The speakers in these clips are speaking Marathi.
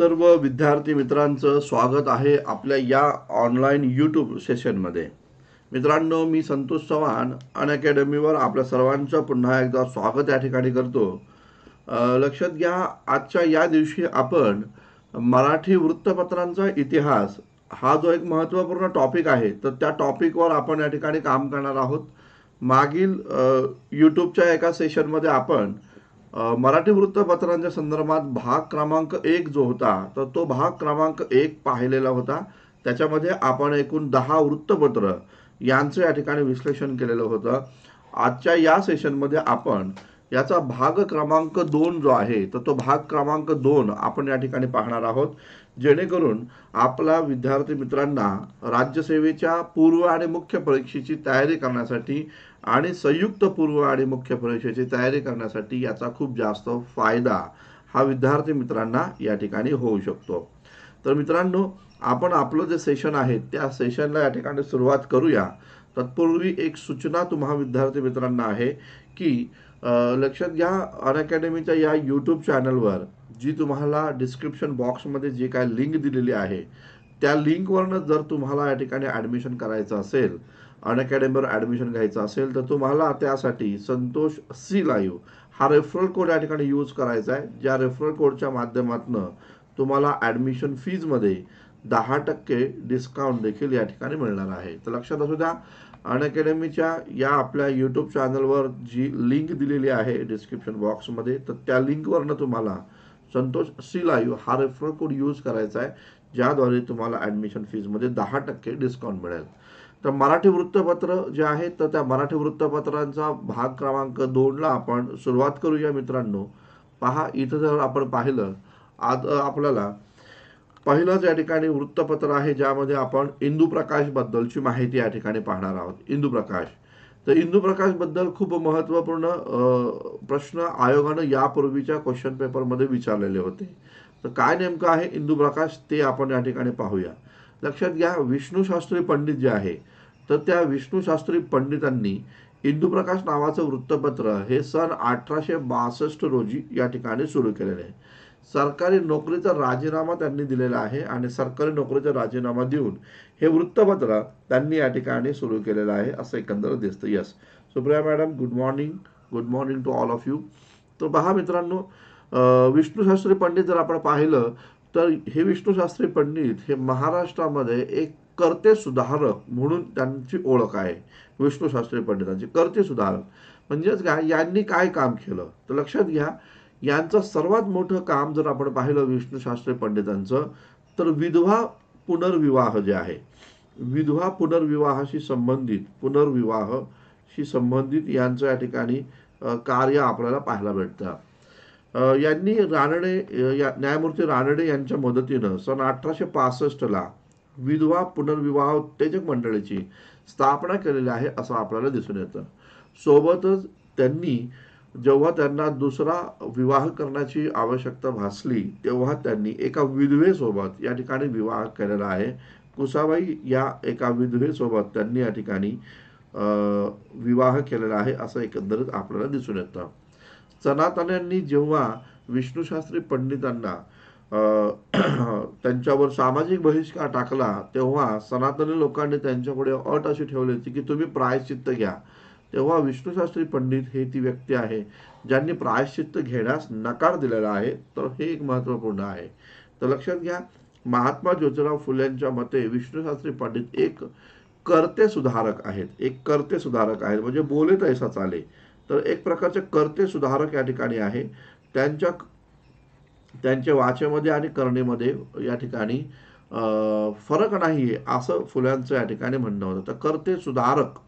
सर्व विद्यार्थी मित्रांचं स्वागत आहे आपल्या या ऑनलाईन यूट्यूब सेशनमध्ये मित्रांनो मी संतोष चव्हाण अन अकॅडमीवर आपल्या सर्वांचं पुन्हा एकदा स्वागत या ठिकाणी करतो लक्षात घ्या आजच्या या दिवशी आपण मराठी वृत्तपत्रांचा इतिहास हा जो एक महत्त्वपूर्ण टॉपिक आहे तर त्या टॉपिकवर आपण या ठिकाणी काम करणार आहोत मागील यूट्यूबच्या एका सेशनमध्ये आपण मराठी वृत्तपत्रांच्या संदर्भात भाग क्रमांक एक जो होता तर तो भाग क्रमांक एक पाहिलेला होता त्याच्यामध्ये आपण एकूण दहा वृत्तपत्र यांचं या ठिकाणी विश्लेषण केलेलं होतं आजच्या या सेशनमध्ये आपण याचा भाग क्रमांक दोन जो आहे तर तो भाग क्रमांक दोन आपण या ठिकाणी पाहणार आहोत जेणेकरून आपला विद्यार्थी मित्रांना राज्यसेवेच्या पूर्व आणि मुख्य परीक्षेची तयारी करण्यासाठी आणि संयुक्त पूर्व आणि मुख्य परीक्षेची तयारी करण्यासाठी याचा खूप जास्त फायदा हा विद्यार्थी मित्रांना या ठिकाणी होऊ शकतो तर मित्रांनो आपण आपलं जे सेशन आहे त्या सेशनला या ठिकाणी सुरुवात करूया तत्पूर्वी एक सूचना तुम्हा विद्यार्थी मित्रांना आहे की लक्षात घ्या अन अकॅडमीच्या या यूट्यूब चॅनलवर जी तुम्हाला डिस्क्रिप्शन बॉक्समध्ये जी काय लिंक दिलेली आहे त्या लिंकवरनं जर तुम्हाला या ठिकाणी ॲडमिशन करायचं असेल अन अकॅडमीवर ॲडमिशन घ्यायचं असेल तर तुम्हाला त्यासाठी संतोष सी लाईव्ह हा रेफरल कोड या ठिकाणी यूज करायचा आहे ज्या रेफरल कोडच्या माध्यमातून तुम्हाला ॲडमिशन फीजमध्ये दहा टक्के डिस्काउंट देखील या ठिकाणी मिळणार आहे तर लक्षात असू द्या अनअकॅडमीच्या या आपल्या यूट्यूब चॅनलवर जी लिंक दिलेली आहे डिस्क्रिप्शन बॉक्समध्ये तर त्या लिंकवरनं तुम्हाला संतोष सी लाईव्ह हा रेफरल कोड यूज करायचा आहे ज्याद्वारे तुम्हाला ॲडमिशन फीजमध्ये दहा टक्के डिस्काउंट मिळेल तर मराठी वृत्तपत्र जे आहे तर त्या मराठी वृत्तपत्रांचा भाग क्रमांक दोनला आपण सुरुवात करूया मित्रांनो पहा इथं जर आपण पाहिलं आज आपल्याला पहिलंच या ठिकाणी वृत्तपत्र आहे ज्यामध्ये आपण बद्दलची माहिती या ठिकाणी पाहणार आहोत इंदूप्रकाश तर बद्दल खूप महत्त्वपूर्ण प्रश्न आयोगानं यापूर्वीच्या क्वेश्चन पेपरमध्ये विचारलेले होते तर काय नेमकं आहे इंदूप्रकाश ते आपण या ठिकाणी पाहूया लक्षात घ्या विष्णूशास्त्री पंडित जे आहे तर त्या विष्णूशास्त्री पंडितांनी इंदूप्रकाश नावाचं वृत्तपत्र हे सन अठराशे बासष्ट रोजी या ठिकाणी सुरू केलेलं आहे सरकारी नोकरीचा राजीनामा त्यांनी दिलेला आहे आणि सरकारी नोकरीचा राजीनामा देऊन हे वृत्तपत्र त्यांनी या ठिकाणी सुरू केलेलं आहे असं एकंदर दिसतं yes Supriya madam good morning good morning to all of you तो पहा मित्रांनो विष्णूशास्त्री पंडित जर आपण पाहिलं तर हे विष्णूशास्त्री पंडित हे महाराष्ट्रामध्ये एक कर्ते सुधारक म्हणून त्यांची ओळख आहे विष्णूशास्त्री पंडितांची कर्ते सुधारक म्हणजेच काय यांनी काय काम केलं तर लक्षात घ्या यांचं सर्वात मोठं काम जर आपण पाहिलं विष्णूशास्त्री पंडितांचं तर विधवा पुनर्विवाह जे आहे विधवा पुनर्विवाहाशी संबंधित पुनर्विवाहशी संबंधित यांचं या ठिकाणी कार्य आपल्याला पाहायला भेटतं यांनी रानडे या न्यायमूर्ती रानडे यांच्या मदतीनं सन अठराशे पासष्टला विधवा पुनर्विवाह उत्तेजक मंडळीची स्थापना केलेली आहे असं आपल्याला दिसून येतं सोबतच त्यांनी जेव्हा त्यांना दुसरा विवाह करण्याची आवश्यकता भासली तेव्हा त्यांनी एका विधवेसोबत या ठिकाणी विवाह केलेला आहे कुसाबाई या एका विधवेसोबत त्यांनी या ठिकाणी विवाह केलेला आहे असं एकंदरीत आपल्याला दिसून येतं सनातन्यांनी जेव्हा विष्णूशास्त्री पंडितांना त्यांच्यावर सामाजिक बहिष्कार टाकला तेव्हा सनातनी लोकांनी त्यांच्यापुढे अट अशी ठेवली होती की तुम्ही प्रायश्चित्त घ्या तेव्हा विष्णुशास्त्री पंडित हे ती व्यक्ती आहे ज्यांनी प्रायश्चित्त घेण्यास नकार दिलेला आहे तर हे एक महत्त्वपूर्ण आहे तर लक्षात घ्या महात्मा ज्योतिराव फुलेंच्या मते विष्णुशास्त्री पंडित एक कर्ते सुधारक आहेत एक कर्ते सुधारक आहेत म्हणजे बोले तैसा चाले तर एक प्रकारचे कर्ते सुधारक या ठिकाणी आहे त्यांच्या त्यांच्या वाचेमध्ये आणि करणेमध्ये या ठिकाणी फरक नाही आहे असं फुल्यांचं या ठिकाणी म्हणणं होतं तर कर्ते सुधारक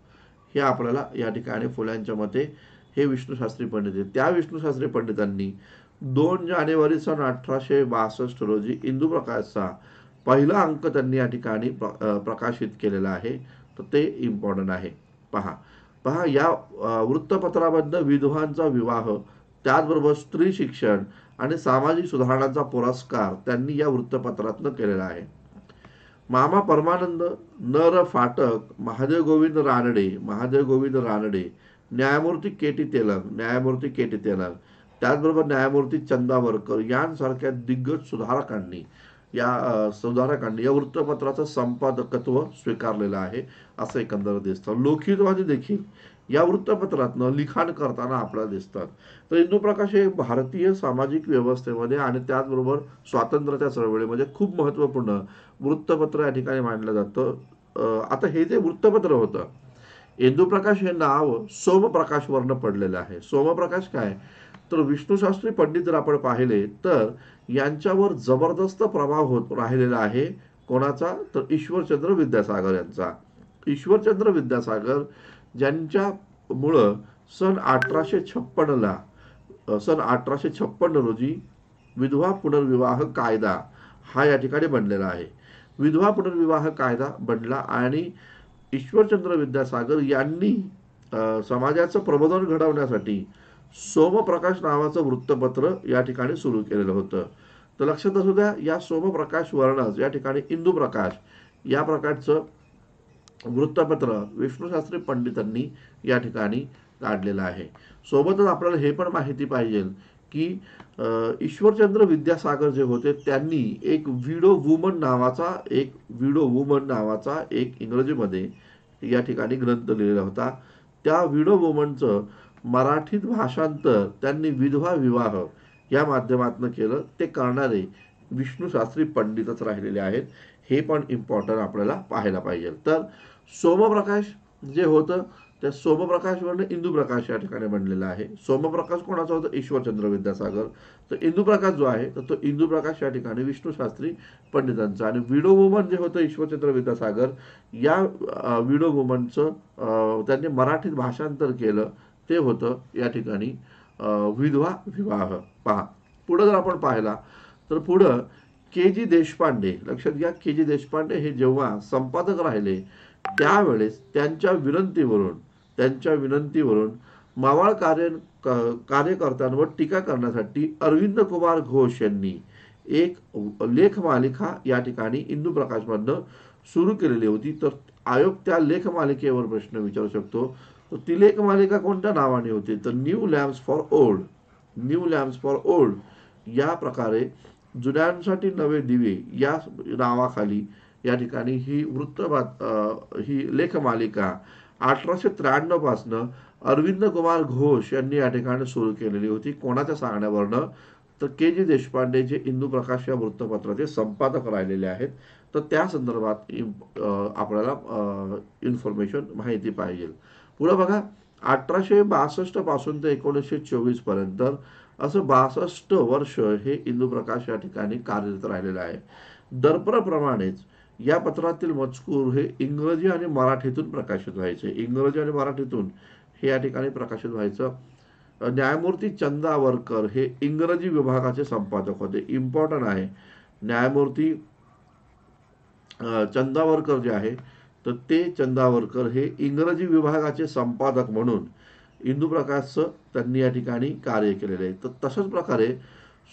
हे आपल्याला या ठिकाणी फुल्यांच्या मते हे विष्णूशास्त्री पंडित आहेत त्या विष्णूशास्त्री पंडितांनी दोन जानेवारी सन अठराशे बासष्ट रोजी इंदू प्रकाशचा पहिला अंक त्यांनी या ठिकाणी प्रकाशित केलेला आहे तर ते इम्पॉर्टंट आहे पहा पहा या वृत्तपत्रामधनं विधवांचा विवाह त्याचबरोबर स्त्री शिक्षण आणि सामाजिक सुधारणांचा पुरस्कार त्यांनी या वृत्तपत्रातनं केलेला आहे मामा परमानंद नर फाटक महादेव गोविंद रानडे महादेव गोविंद रानडे न्यायमूर्ती के टी तेलंग न्यायमूर्ती के टी तेलंग त्याचबरोबर न्यायमूर्ती चंदावरकर यांसारख्या दिग्गज सुधारकांनी या सुधारकांनी या वृत्तपत्राचं संपादकत्व स्वीकारलेलं आहे असं एकंदर दिसतं लोकहितवादी देखील या वृत्तपत्रात लिखाण करताना आपल्याला दिसतात तर इंदुप्रकाश हे भारतीय सामाजिक व्यवस्थेमध्ये आणि त्याचबरोबर स्वातंत्र्याच्या चळवळीमध्ये खूप महत्त्वपूर्ण वृत्तपत्र या ठिकाणी मांडलं जातं आता हे जे वृत्तपत्र होतं इंदुप्रकाश हे नाव सोमप्रकाश सोमप्रकाशवरनं पडलेलं आहे सोमप्रकाश काय तर विष्णुशास्त्री पंडित जर आपण पाहिले तर यांच्यावर जबरदस्त प्रभाव होत राहिलेला आहे कोणाचा तर ईश्वरचंद्र विद्यासागर यांचा ईश्वरचंद्र विद्यासागर ज्यांच्यामुळं सन अठराशे छप्पनला सन अठराशे छप्पन रोजी विधवा पुनर्विवाह कायदा हा या ठिकाणी बनलेला आहे विधवा पुनर्विवाह कायदा बनला आणि ईश्वरचंद्र विद्यासागर यांनी समाजाचं प्रबोधन घडवण्यासाठी सोमप्रकाश नावाचं वृत्तपत्र या ठिकाणी सुरू केलेलं होतं तर लक्षात असू द्या या सोमप्रकाश वर्णस या ठिकाणी इंदू प्रकाश या प्रकारचं वृत्तपत्र विष्णूशास्त्री पंडितांनी या ठिकाणी काढलेलं आहे सोबतच आपल्याला हे पण माहिती पाहिजे की ईश्वरचंद्र विद्यासागर जे होते त्यांनी एक विडो वुमन नावाचा एक विडो वुमन नावाचा एक इंग्रजीमध्ये या ठिकाणी ग्रंथ लिहिलेला होता त्या विडो वुमनचं मराठीत भाषांतर त्यांनी विधवा विवाह या माध्यमातून केलं ते करणारे विष्णूशास्त्री पंडितच राहिलेले आहेत हे पण इम्पॉर्टंट आपल्याला पाहायला पाहिजे तर सोमप्रकाश जे होतं त्या सोमप्रकाश इंदुप्रकाश या ठिकाणी बनलेला आहे सोमप्रकाश कोणाचा होता ईश्वरचंद्र विद्यासागर तर इंदुप्रकाश जो आहे तर तो इंदुप्रकाश या ठिकाणी विष्णूशास्त्री पंडितांचा आणि विडो वुमन जे होतं ईश्वरचंद्र विद्यासागर या विडो वुमनचं त्यांनी मराठीत भाषांतर केलं ते होतं या ठिकाणी विधवा विवाह पहा पुढं जर आपण पाहिला तर पुढं के जी देशपांडे लक्षात घ्या के जी देशपांडे हे जेव्हा संपादक राहिले त्यावेळेस त्यांच्या विनंतीवरून त्यांच्या विनंतीवरून मावाळ कार्य कार्यकर्त्यांवर टीका करण्यासाठी अरविंद कुमार घोष यांनी एक लेखमालिका या ठिकाणी इंदू प्रकाशमधनं सुरू केलेली होती तर आयोग त्या लेखमालिकेवर प्रश्न विचारू शकतो तर ती लेखमालिका कोणत्या नावाने होती तर new lamps for old new lamps for old या प्रकारे जुन्यांसाठी नवे दिवे या नावाखाली या ठिकाणी ही वृत्त ही लेखमालिका अठराशे त्र्याण्णवपासनं अरविंद कुमार घोष यांनी या ठिकाणी सुरू केलेली होती कोणाच्या सांगण्यावरनं तर के जी देशपांडे जे इंदू प्रकाश या वृत्तपत्राचे संपादक राहिलेले आहेत तर त्या संदर्भात आपल्याला इन्फॉर्मेशन माहिती पाहिजे पुढं बघा अठराशे बासष्ट पासून ते एकोणीसशे चोवीस पर्यंत असं बासष्ट वर्ष हे इंदुप्रकाश या ठिकाणी कार्यरत राहिलेलं आहे दर्पणाप्रमाणेच या पत्रातील मजकूर हे इंग्रजी आणि मराठीतून प्रकाशित व्हायचे इंग्रजी आणि मराठीतून हे या ठिकाणी प्रकाशित व्हायचं न्यायमूर्ती चंदावरकर हे इंग्रजी विभागाचे संपादक होते इम्पॉर्टंट आहे न्यायमूर्ती चंदावरकर जे आहे तर ते चंदावरकर हे इंग्रजी विभागाचे संपादक म्हणून इंदुप्रकाशचं त्यांनी या ठिकाणी कार्य केलेलं आहे तर तशाच प्रकारे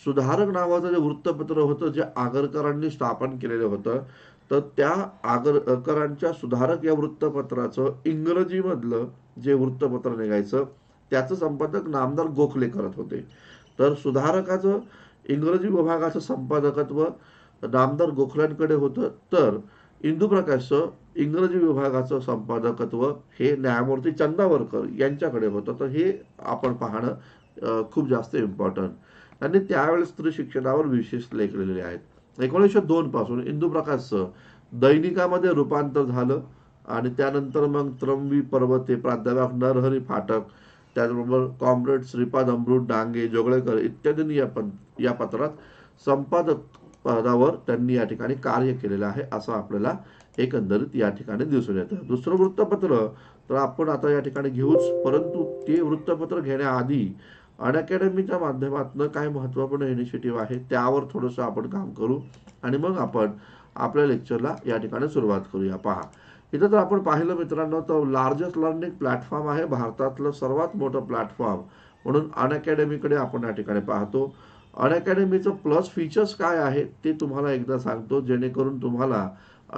सुधारक नावाचं जे वृत्तपत्र होतं जे आगरकरांनी स्थापन केलेलं होतं तर त्या आगरकरांच्या सुधारक या वृत्तपत्राचं इंग्रजीमधलं जे वृत्तपत्र निघायचं त्याचं संपादक नामदार गोखले करत होते तर सुधारकाचं इंग्रजी विभागाचं संपादकत्व नामदार गोखल्यांकडे होतं तर इंदुप्रकाशचं इंग्रजी विभागाचं संपादकत्व हे न्यायमूर्ती चंदावरकर यांच्याकडे होतं तर हे आपण पाहणं खूप जास्त इम्पॉर्टंट त्यांनी त्यावेळेस स्त्री शिक्षणावर विशेष लेख लिहिलेले आहेत एकोणीसशे दोन पासून इंदुप्रकाशचं दैनिकामध्ये रूपांतर झालं आणि त्यानंतर मग त्रमवी पर्वते प्राध्यापक नरहरी फाटक त्याचबरोबर कॉम्रेड श्रीपाद अमृत डांगे जोगळेकर इत्यादींनी या या पत्रात संपादक पदावर त्यांनी या ठिकाणी कार्य केलेलं आहे असं आपल्याला एकंदरीत या ठिकाणी दिसून येतं दुसरं वृत्तपत्र तर आपण आता या ठिकाणी घेऊच परंतु ते वृत्तपत्र घेण्याआधी अनअकॅडमीच्या माध्यमातून काय महत्त्वपूर्ण इनिशिएटिव्ह आहे त्यावर थोडंसं आपण काम करू आणि मग आपण आपल्या लेक्चरला या ठिकाणी सुरुवात करूया पहा इथं तर आपण पाहिलं मित्रांनो तर लार्जेस्ट लर्निंग प्लॅटफॉर्म आहे भारतातलं सर्वात मोठं प्लॅटफॉर्म म्हणून अनअकॅडमीकडे आपण या ठिकाणी पाहतो अनअकॅडमीचं प्लस फीचर्स काय आहेत ते तुम्हाला एकदा सांगतो जेणेकरून तुम्हाला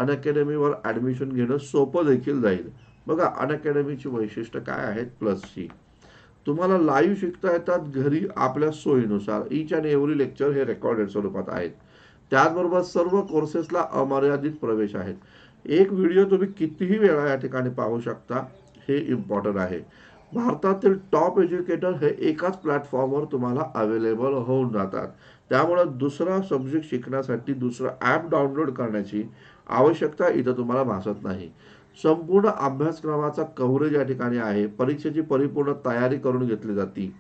अनअकॅडमीवर ॲडमिशन घेणं सोपं देखील जाईल बघा अनअकॅडमीची वैशिष्ट्य काय आहेत प्लसची तुम्हाला लाईव्ह शिकता येतात घरी आपल्या सोयीनुसार ईच अँड एव्हरी लेक्चर हे रेकॉर्डेड स्वरूपात आहेत त्याचबरोबर सर्व कोर्सेसला अमर्यादित प्रवेश आहेत एक व्हिडिओ तुम्ही कितीही वेळा या ठिकाणी पाहू शकता हे इम्पॉर्टंट आहे भारतातील टॉप एज्युकेटर हे एकाच प्लॅटफॉर्मवर तुम्हाला अवेलेबल होऊन जातात त्यामुळे दुसरा सब्जेक्ट शिकण्यासाठी दुसरा ॲप डाउनलोड करण्याची आवश्यकता इथं तुम्हाला भासत नाही संपूर्ण अभ्यासक्रमाचा कव्हरेज या ठिकाणी आहे परीक्षेची परिपूर्ण तयारी करून घेतली जाते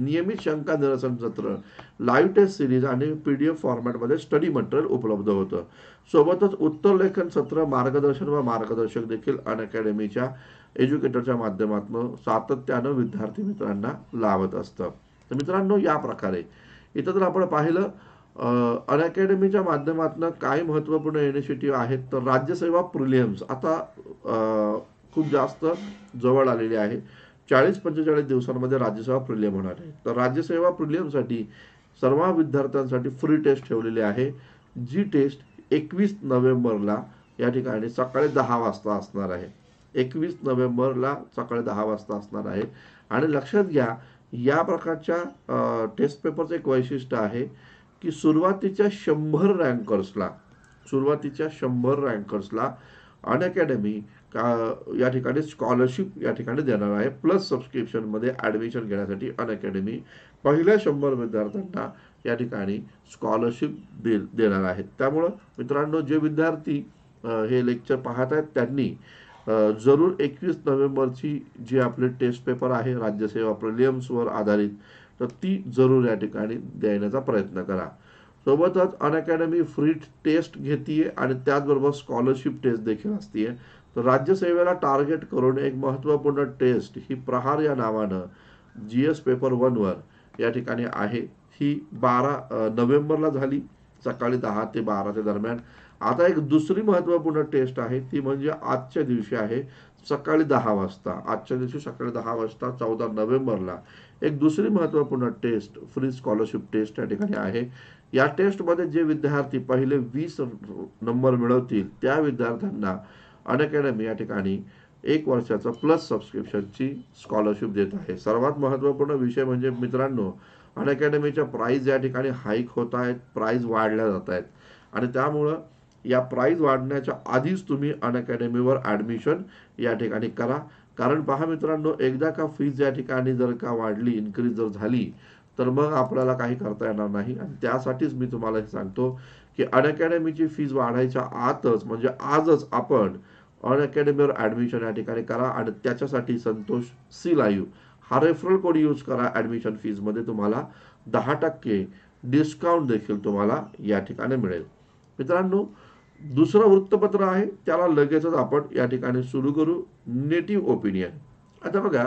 नियमित शंका निरसन सत्र लाईव्ह टेस्ट सिरीज आणि पी डी एफ फॉर्मॅटमध्ये स्टडी मटेरियल उपलब्ध होतं सोबतच उत्तर लेखन सत्र मार्गदर्शन व मार्गदर्शक देखील अनअकॅडमीच्या एज्युकेटरच्या माध्यमातून सातत्यानं विद्यार्थी मित्रांना लावत असतं तर मित्रांनो या प्रकारे इथं तर आपण पाहिलं अनअकॅडमीच्या माध्यमातून काही महत्त्वपूर्ण इनिशिएटिव्ह आहेत तर राज्यसेवा प्रिलियम्स आता खूप जास्त जवळ आलेली आहे चाळीस पंचेचाळीस दिवसांमध्ये राज्यसेवा प्रिलियम होणार आहे तर राज्यसेवा प्रिलियमसाठी सर्व विद्यार्थ्यांसाठी फ्री टेस्ट ठेवलेली आहे जी टेस्ट एकवीस नोव्हेंबरला या ठिकाणी सकाळी दहा वाजता असणार आहे एकवीस नोव्हेंबरला सकाळी दहा वाजता असणार आहे आणि लक्षात घ्या या प्रकारच्या टेस्ट पेपरचं एक वैशिष्ट्य आहे की सुरुवातीच्या शंभर रँकर्सला सुरुवातीच्या शंभर रँकर्सला अनअकॅडमी का या ठिकाणी स्कॉलरशिप या ठिकाणी देणार आहे प्लस सबस्क्रिप्शनमध्ये ॲडमिशन घेण्यासाठी अनअकॅडमी पहिल्या शंभर विद्यार्थ्यांना या ठिकाणी स्कॉलरशिप दे देणार आहेत त्यामुळं मित्रांनो जे विद्यार्थी हे लेक्चर पाहत आहेत त्यांनी जरूर एकवीस नोव्हेंबरची जी आपले टेस्ट पेपर आहे राज्यसेवा प्रिलियम्सवर आधारित तर ती जरूर या ठिकाणी देण्याचा प्रयत्न करा सोबतच अनअकॅडमी फ्री टेस्ट घेते आणि त्याचबरोबर स्कॉलरशिप टेस्ट देखील असते तर राज्यसेवेला टार्गेट करून एक महत्त्वपूर्ण टेस्ट ही प्रहार या नावानं जी एस पेपर वनवर या ठिकाणी आहे ही बारा नोव्हेंबरला झाली सकाळी दहा ते बाराच्या दरम्यान आता एक दुसरी महत्त्वपूर्ण टेस्ट आहे ती म्हणजे आजच्या दिवशी आहे सकाळी दहा वाजता आजच्या दिवशी सकाळी दहा वाजता चौदा नोव्हेंबरला एक दुसरी महत्त्वपूर्ण टेस्ट फ्री स्कॉलरशिप टेस्ट या ठिकाणी आहे या टेस्टमध्ये जे विद्यार्थी पहिले वीस नंबर मिळवतील त्या विद्यार्थ्यांना अनअकॅडमी या ठिकाणी एक वर्षाचा प्लस सबस्क्रिप्शनची स्कॉलरशिप देत आहे सर्वात महत्त्वपूर्ण विषय म्हणजे मित्रांनो अनअकॅडमीच्या प्राईज या ठिकाणी हाईक होत आहेत प्राईज वाढल्या जात आहेत आणि त्यामुळं या प्राईज वाढण्याच्या आधीच तुम्ही अनअकॅडमीवर ॲडमिशन या ठिकाणी करा कारण पहा मित्रांनो एकदा का फीज या ठिकाणी जर का वाढली इन्क्रीज जर झाली तर मग आपल्याला काही करता येणार नाही आणि त्यासाठीच मी तुम्हाला हे सांगतो की अनअकॅडमीची फीज वाढायच्या आतच म्हणजे आजच आपण अनअकॅडमीवर ॲडमिशन या ठिकाणी करा आणि त्याच्यासाठी संतोष सी लाईव्ह हा रेफरल कोड यूज करा ॲडमिशन फीजमध्ये तुम्हाला दहा टक्के डिस्काउंट देखील तुम्हाला या ठिकाणी मिळेल मित्रांनो दुसरं वृत्तपत्र आहे त्याला लगेचच आपण या ठिकाणी सुरू करू नेटिव्ह ओपिनियन आता बघा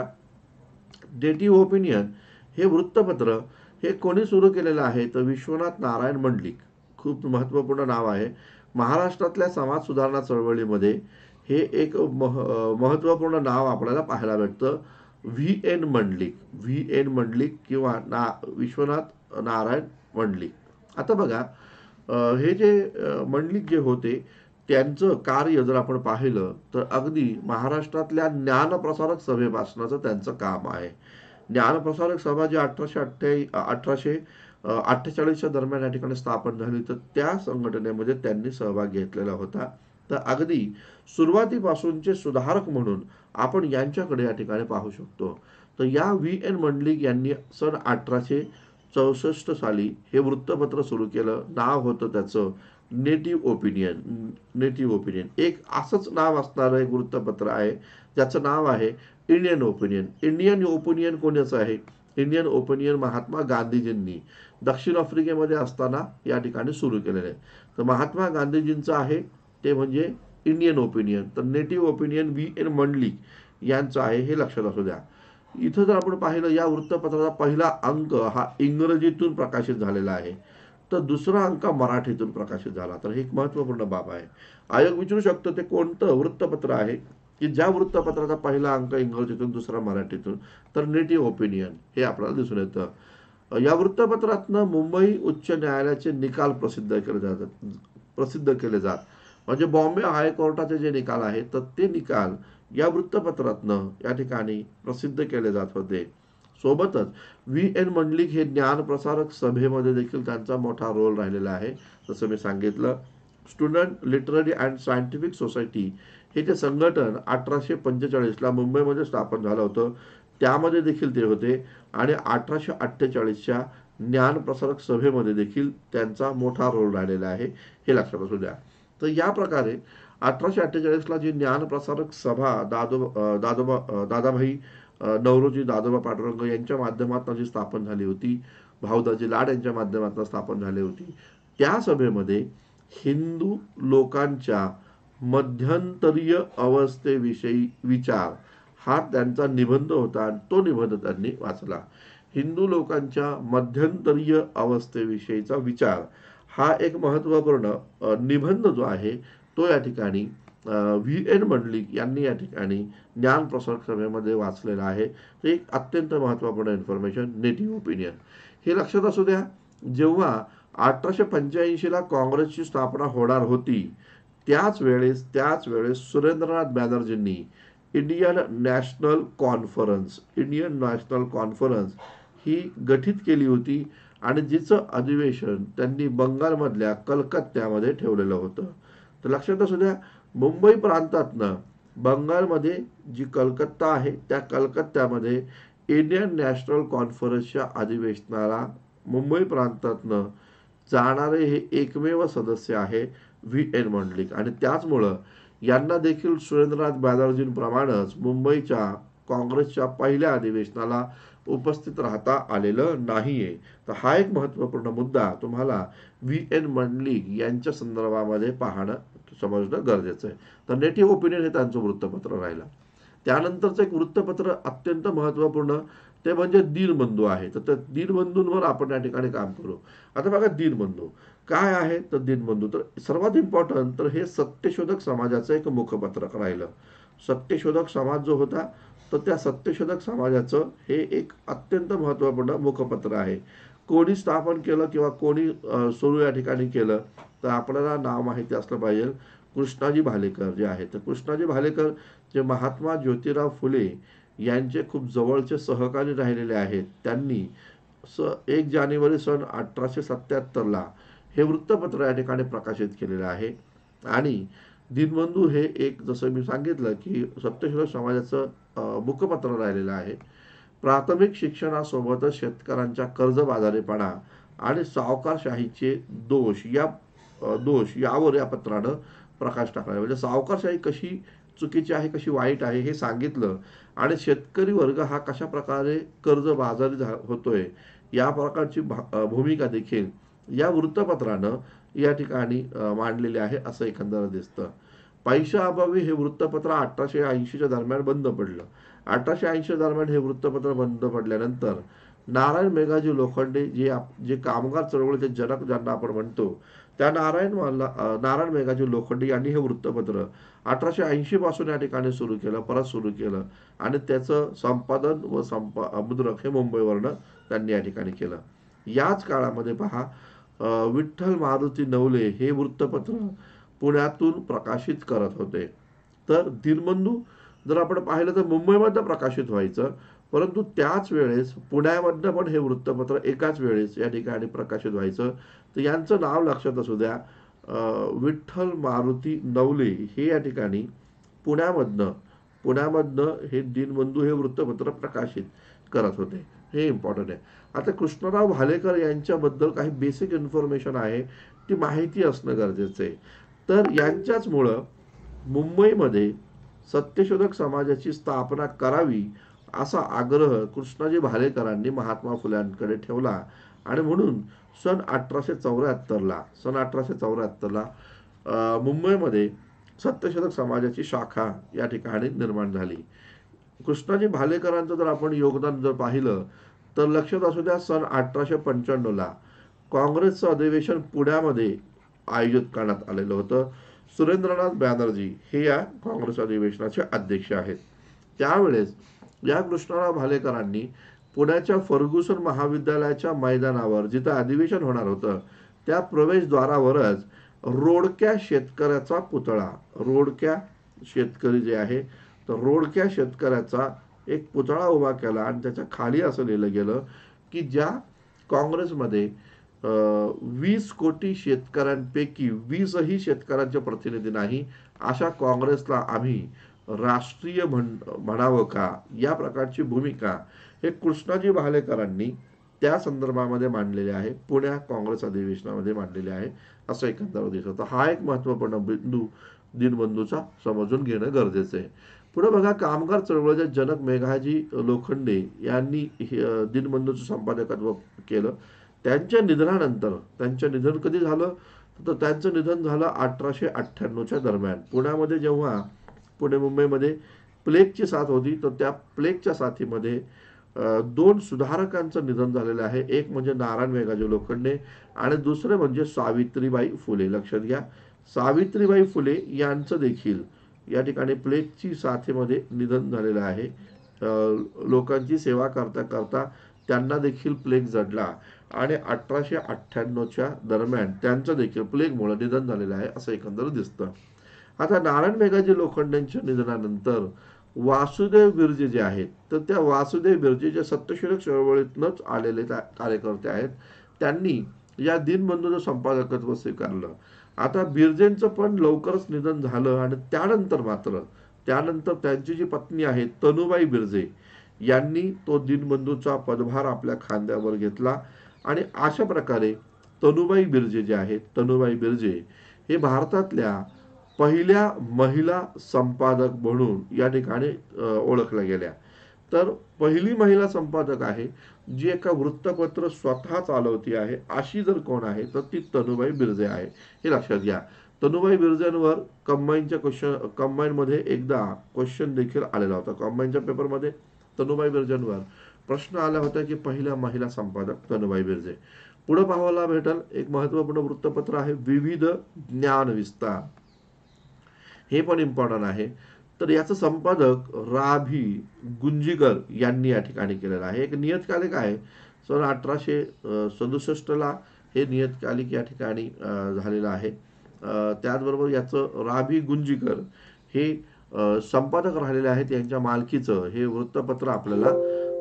नेटिव्ह ओपिनियन हे वृत्तपत्र हे कोणी सुरू केलेलं आहे तर विश्वनाथ नारायण मंडलिक खूप महत्त्वपूर्ण नाव आहे महाराष्ट्रातल्या समाज सुधारणा चळवळीमध्ये हे एक मह महत्त्वपूर्ण नाव आपल्याला पाहायला भेटतं V N Mandlik V N Mandlik किंवा ना विश्वनाथ नारायण मंडलिक आता बघा हे जे मंडलिक जे होते त्यांचं कार्य जर आपण पाहिलं तर अगदी महाराष्ट्रातल्या ज्ञानप्रसारक सभेपासनाचं त्यांचं काम आहे ज्ञानप्रसारक सभा जी अठराशे अठ्ठ्या अठराशे अठ्ठेचाळीसच्या दरम्यान या ठिकाणी स्थापन झाली तर त्या संघटनेमध्ये त्यांनी सहभाग घेतलेला होता तर अगदी सुरुवातीपासूनचे सुधारक म्हणून आपण यांच्याकडे या ठिकाणी पाहू शकतो तर या व्ही एन मंडलिक यांनी सन अठराशे चौसष्ट साली हे वृत्तपत्र सुरू केलं नाव होतं त्याचं नेटिव्ह ओपिनियन नेटिव्ह ओपिनियन एक असंच नाव असणारं एक वृत्तपत्र आहे ज्याचं नाव आहे इंडियन ओपिनियन इंडियन ओपिनियन कोणाचं आहे इंडियन ओपिनियन महात्मा गांधीजींनी दक्षिण आफ्रिकेमध्ये असताना या ठिकाणी सुरू केलेलं आहे तर महात्मा गांधीजींचं आहे ते म्हणजे इंडियन ओपिनियन तर Native Opinion V N Mandlik यांचं आहे हे लक्षात असू द्या इथं जर आपण पाहिलं या वृत्तपत्राचा पहिला अंक हा इंग्रजीतून प्रकाशित झालेला आहे तर दुसरा अंक मराठीतून प्रकाशित झाला तर हे एक महत्त्वपूर्ण बाब आहे आयोग विचारू शकतो ते कोणतं वृत्तपत्र आहे की ज्या वृत्तपत्राचा पहिला अंक इंग्रजीतून दुसरा मराठीतून तर नेटिव्ह ओपिनियन हे आपल्याला दिसून येतं या वृत्तपत्रातनं मुंबई उच्च न्यायालयाचे निकाल प्रसिद्ध केले जातात प्रसिद्ध केले जात म्हणजे बॉम्बे हायकोर्टाचे जे निकाल आहेत तर ते निकाल या वृत्तपत्रातनं या ठिकाणी प्रसिद्ध केले जात होते सोबतच व्ही एन मंडलिक हे ज्ञान प्रसारक सभेमध्ये देखील त्यांचा मोठा रोल राहिलेला आहे जसं मी सांगितलं Student Literary and Scientific Society हे जे संघटन अठराशे पंचेचाळीसला मुंबईमध्ये स्थापन झालं होतं त्यामध्ये देखील ते होते आणि अठराशे अठ्ठेचाळीसच्या ज्ञानप्रसारक सभेमध्ये देखील त्यांचा मोठा रोल राहिलेला आहे हे लक्षात असू द्या तर या प्रकारे अठराशे अठ्ठेचाळीसला जी ज्ञानप्रसारक सभा दादो दादोबा दादाभाई नवरोजी दादोबा पाटरंग यांच्या माध्यमातून जी स्थापन झाली होती भाऊदाजी लाड यांच्या माध्यमातून स्थापन झाली होती त्या सभेमध्ये हिंदू लोकांच्या मध्यंतरीय अवस्थेविषयी विचार हा त्यांचा निबंध होता आणि तो निबंध त्यांनी वाचला हिंदू लोकांच्या मध्यंतरीय अवस्थेविषयीचा विचार हा एक महत्त्वपूर्ण निबंध जो आहे तो या ठिकाणी व्ही एन मंडलिक यांनी या ठिकाणी ज्ञान प्रसार सभेमध्ये वाचलेला आहे एक अत्यंत महत्त्वपूर्ण इन्फॉर्मेशन नेटिव्ह ओपिनियन हे लक्षात असू द्या जेव्हा अठराशे पंच्याऐंशीला काँग्रेसची स्थापना होणार होती त्याच वेळेस त्याच वेळेस सुरेंद्रनाथ बॅनर्जींनी Indian National Conference Indian National Conference ही गठीत केली होती आणि जिचं अधिवेशन त्यांनी बंगालमधल्या कलकत्त्यामध्ये ठेवलेलं होतं तर लक्षात असू द्या मुंबई प्रांतातनं बंगालमध्ये जी कलकत्ता आहे त्या कलकत्त्यामध्ये इंडियन नॅशनल कॉन्फरन्सच्या अधिवेशनाला मुंबई प्रांतातनं जाणारे हे एकमेव सदस्य आहे व्ही एन मंडलिक आणि त्याचमुळं यांना देखील सुरेंद्रनाथ बॅनर्जींप्रमाणेच मुंबईच्या काँग्रेसच्या पहिल्या अधिवेशनाला उपस्थित राहता आलेलं नाहीये तर हा एक महत्त्वपूर्ण मुद्दा तुम्हाला व्ही एन मंडलिक यांच्या संदर्भामध्ये पाहणं समजणं गरजेचं आहे तर नेटिव्ह ओपिनियन हे त्यांचं वृत्तपत्र राहिलं त्यानंतरचं एक वृत्तपत्र अत्यंत महत्त्वपूर्ण ते म्हणजे दीनबंधू आहे तर त्या दीनबंधूंवर आपण या ठिकाणी काम करू आता बघा दीनबंधू काय आहे तर दीनबंधू तर सर्वात इम्पॉर्टंट तर हे सत्यशोधक समाजाचं एक मुखपत्रक राहिलं सत्यशोधक समाज जो होता तर त्या सत्यशोधक समाजाचं हे एक अत्यंत महत्त्वपूर्ण मुखपत्र आहे कोणी स्थापन केलं किंवा कोणी सुरू या ठिकाणी केलं तर आपल्याला नाव माहिती असलं पाहिजे कृष्णाजी भालेकर जे आहेत तर कृष्णाजी भालेकर जे महात्मा ज्योतिराव फुले यांचे खूप जवळचे सहकारी राहिलेले आहेत त्यांनी स एक जानेवारी सन अठराशे सत्त्याहत्तरला हे वृत्तपत्र या ठिकाणी प्रकाशित केलेलं आहे आणि दिनबंधू हे एक जसं मी सांगितलं की सत्यशोधक समाजाचं मुखपत्र राहिलेलं आहे प्राथमिक शिक्षणासोबतच शेतकऱ्यांच्या कर्जबाजारीपणा आणि सावकारशाहीचे दोष या दोष यावर या पत्रानं प्रकाश टाकला म्हणजे सावकारशाही कशी चुकीची आहे कशी वाईट आहे हे सांगितलं आणि शेतकरी वर्ग हा कशा प्रकारे कर्जबाजारी झा होतोय या प्रकारची भूमिका देखील या वृत्तपत्रानं या ठिकाणी मांडलेले आहे असं एकंदर दिसतं पैशाअभावी हे वृत्तपत्र अठराशे ऐंशीच्या दरम्यान बंद पडलं अठराशे ऐंशी दरम्यान हे वृत्तपत्र बंद पडल्यानंतर नारायण मेघाजी लोखंडे जे जे कामगार चळवळीचे जनक ज्यांना आपण म्हणतो त्या नारायण नारायण मेघाजी लोखंडे यांनी हे वृत्तपत्र अठराशे ऐंशी पासून या ठिकाणी सुरू केलं परत सुरू केलं आणि त्याचं संपादन व संपा मुद्रक हे मुंबईवरनं त्यांनी या ठिकाणी केलं याच काळामध्ये पहा विठ्ठल मारुती नवले हे वृत्तपत्र पुण्यातून प्रकाशित करत होते तर दीनबंधू जर आपण पाहिलं तर मुंबईमधनं प्रकाशित व्हायचं परंतु त्याच वेळेस पुण्यामधनं पण हे वृत्तपत्र एकाच वेळेस या ठिकाणी प्रकाशित व्हायचं तर यांचं नाव लक्षात असू द्या विठ्ठल मारुती नवले हे या ठिकाणी पुण्यामधनं पुण्यामधनं हे दिनबंधू हे वृत्तपत्र प्रकाशित करत होते हे इम्पॉर्टंट आहे आता कृष्णराव भालेकर यांच्याबद्दल काही बेसिक इन्फॉर्मेशन आहे ती माहिती असणं गरजेचं आहे तर यांच्याचमुळं मुंबईमध्ये सत्यशोधक समाजाची स्थापना करावी असा आग्रह कृष्णाजी भालेकरांनी महात्मा फुल्यांकडे ठेवला आणि म्हणून सन अठराशे चौऱ्याहत्तरला सन अठराशे चौऱ्याहत्तरला मुंबईमध्ये सत्यशोधक समाजाची शाखा या ठिकाणी निर्माण झाली कृष्णाजी भालेकरांचं जर आपण योगदान जर पाहिलं तर लक्षात असू द्या सन अठराशे पंच्याण्णवला काँग्रेसचं अधिवेशन पुण्यामध्ये आयोजित करण्यात आलेलं होतं सुरेंद्रनाथ बॅनर्जी हे या काँग्रेस अधिवेशनाचे अध्यक्ष आहेत त्यावेळेस या कृष्णराव भालेकरांनी पुण्याच्या फर्ग्युसन महाविद्यालयाच्या मैदानावर जिथं अधिवेशन होणार होतं त्या प्रवेशद्वारावरच रोडक्या शेतकऱ्याचा पुतळा रोडक्या शेतकरी जे आहे तर रोडक्या शेतकऱ्याचा एक पुतळा उभा केला आणि त्याच्या खाली असं लिहिलं गेलं की ज्या काँग्रेसमध्ये वीस कोटी शेतकऱ्यांपैकी वीसही शेतकऱ्यांचे प्रतिनिधी नाही अशा काँग्रेसला आम्ही राष्ट्रीय म्हण म्हणावं का या प्रकारची भूमिका हे कृष्णाजी भालेकरांनी त्या संदर्भामध्ये मांडलेले आहे पुण्या काँग्रेस अधिवेशनामध्ये मांडलेले आहे असं एकंदर दिसत होतं हा एक महत्त्वपूर्ण बिंदू दिनबंधूचा समजून घेणं गरजेचं आहे पुढे बघा कामगार चळवळीच्या जनक मेघाजी लोखंडे यांनी दिनबंधूचं संपादकत्व केलं त्यांच्या निधनानंतर त्यांचं निधन कधी झालं तर त्यांचं निधन झालं अठराशे अठ्ठ्याण्णवच्या दरम्यान पुण्यामध्ये जेव्हा पुणे मुंबईमध्ये प्लेगची साथ होती तर त्या प्लेगच्या साथीमध्ये दोन सुधारकांचं निधन झालेलं आहे एक म्हणजे नारायण वेगाजी लोखंडे आणि दुसरे म्हणजे सावित्रीबाई फुले लक्षात घ्या सावित्रीबाई फुले यांचं देखील या ठिकाणी प्लेगची साथीमध्ये निधन झालेलं आहे लोकांची सेवा करता करता त्यांना देखील प्लेग जडला आणि अठराशे अठ्ठ्याण्णवच्या दरम्यान त्यांचं देखील मुळे निधन झालेलं आहे असं एकंदर दिसतं आता नारायण मेघाजी लोखंडेंच्या निधनानंतर वासुदेव बिरजे जे आहेत तर त्या वासुदेव बिर्जे जे सत्यशोधक चळवळीतनच आलेले कार्यकर्ते आहेत त्यांनी या दिनबंधूचं संपादकत्व स्वीकारलं आता बिरजेंचं पण लवकरच निधन झालं आणि त्यानंतर मात्र त्यानंतर त्यांची जी पत्नी आहे तनुबाई बिर्जे यांनी तो दिनबंधूचा पदभार आपल्या खांद्यावर घेतला आणि अशा प्रकारे तनुबाई बिर्जे जे आहेत तनुबाई बिर्जे हे भारतातल्या पहिल्या महिला संपादक म्हणून या ठिकाणी ओळखल्या गेल्या तर पहिली महिला संपादक आहे जी एका वृत्तपत्र स्वतः चालवती आहे अशी जर कोण आहे तर ती तनुबाई बिर्जे आहे हे लक्षात घ्या तनुबाई बिर्जेंवर कंबाईनच्या क्वेश्चन कंबाईनमध्ये एकदा क्वेश्चन देखील आलेला होता कंबाईनच्या पेपरमध्ये तनुबाई बिर्जेंवर प्रश्न आला होता की पहिल्या महिला संपादक तनुबाई बिर्जे पुढे पाहायला भेटल एक महत्वपूर्ण वृत्तपत्र आहे विविध ज्ञान विस्तार हे पण इम्पॉर्टंट आहे तर याचं संपादक राभी गुंजीकर यांनी या ठिकाणी केलेलं आहे एक नियतकालिक आहे सन अठराशे सदुसष्टला हे नियतकालिक या ठिकाणी झालेलं आहे त्याचबरोबर याचं राभी गुंजीकर हे संपादक राहिलेले आहेत यांच्या मालकीचं हे वृत्तपत्र आपल्याला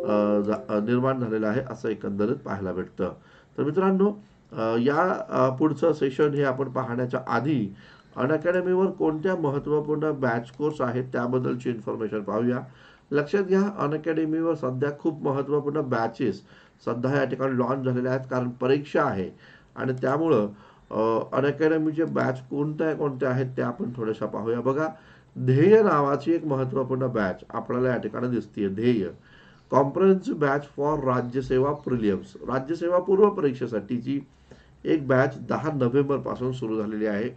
निर्माण झालेलं आहे असं एकंदरीत पाहायला भेटतं तर मित्रांनो या पुढचं सेशन हे आपण पाहण्याच्या आधी अन अकॅडमीवर कोणत्या महत्त्वपूर्ण बॅच कोर्स आहेत त्याबद्दलची इन्फॉर्मेशन पाहूया लक्षात घ्या अन अकॅडमीवर सध्या खूप महत्त्वपूर्ण बॅचेस सध्या या ठिकाणी लॉन्च झालेल्या आहेत कारण परीक्षा आहे आणि त्यामुळं अन अकॅडमीचे बॅच कोणत्या कोणत्या आहेत त्या आपण थोड्याशा पाहूया बघा ध्येय नावाची एक महत्त्वपूर्ण बॅच आपल्याला या ठिकाणी दिसते ध्येय comprehensive batch for Rajyaseva prelims Rajyaseva पूर्व परीक्षेसाठीची एक बॅच दहा पासून सुरू झालेली आहे